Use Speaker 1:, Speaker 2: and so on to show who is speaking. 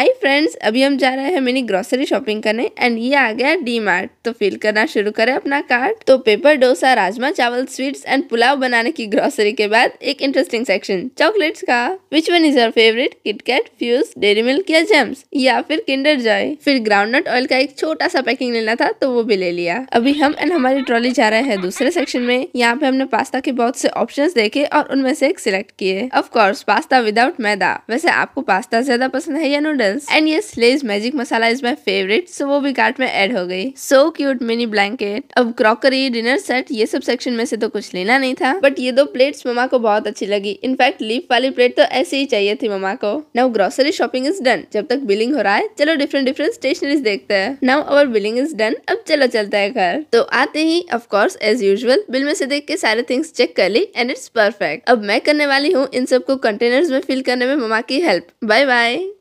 Speaker 1: hi friends अभी हम जा रहे हैं मिनी ग्रोसरी शॉपिंग करने एंड ये आ गया डी मार्ट तो फिल करना शुरू करें अपना कार्ड तो पेपर डोसा राजमा चावल स्वीट्स एंड पुलाव बनाने की ग्रोसरी के बाद एक इंटरेस्टिंग सेक्शन चॉकलेट्स का which one is your favourite KitKat Fuse Dairy Milk या जेम्स या फिर किंडर जॉय फिर ग्राउंडनट ऑयल का एक छोटा सा पैकिंग लेना था तो वो भी ले लिया अभी हम एंड हमारी ट्रॉली जा रहे हैं दूसरे सेक्शन में यहाँ पे हमने पास्ता के बहुत से ऑप्शन देखे और उनमें से एक सिलेक्ट किए ऑफकोर्स पास्ता विदाउट मैदा वैसे आपको पास्ता ज्यादा पसंद है या नूडल पर्पल्स एंड ये स्लेज magic masala is my favourite so वो भी कार्ट में एड हो गई सो क्यूट मिनी ब्लैंकेट अब क्रॉकरी डिनर सेट ये सब सेक्शन में से तो कुछ लेना नहीं था बट ये दो प्लेट्स ममा को बहुत अच्छी लगी इनफैक्ट लीफ वाली प्लेट तो ऐसे ही चाहिए थी ममा को now grocery shopping is done जब तक बिलिंग हो रहा है चलो डिफरेंट डिफरेंट स्टेशनरीज देखते हैं now our billing is done अब चलो चलता है घर तो आते ही ऑफकोर्स एज यूजल बिल में से देख के सारे थिंग्स चेक कर ली एंड इट्स परफेक्ट अब मैं करने वाली हूँ इन सबको कंटेनर्स में फिल करने में ममा की हेल्प बाय बाय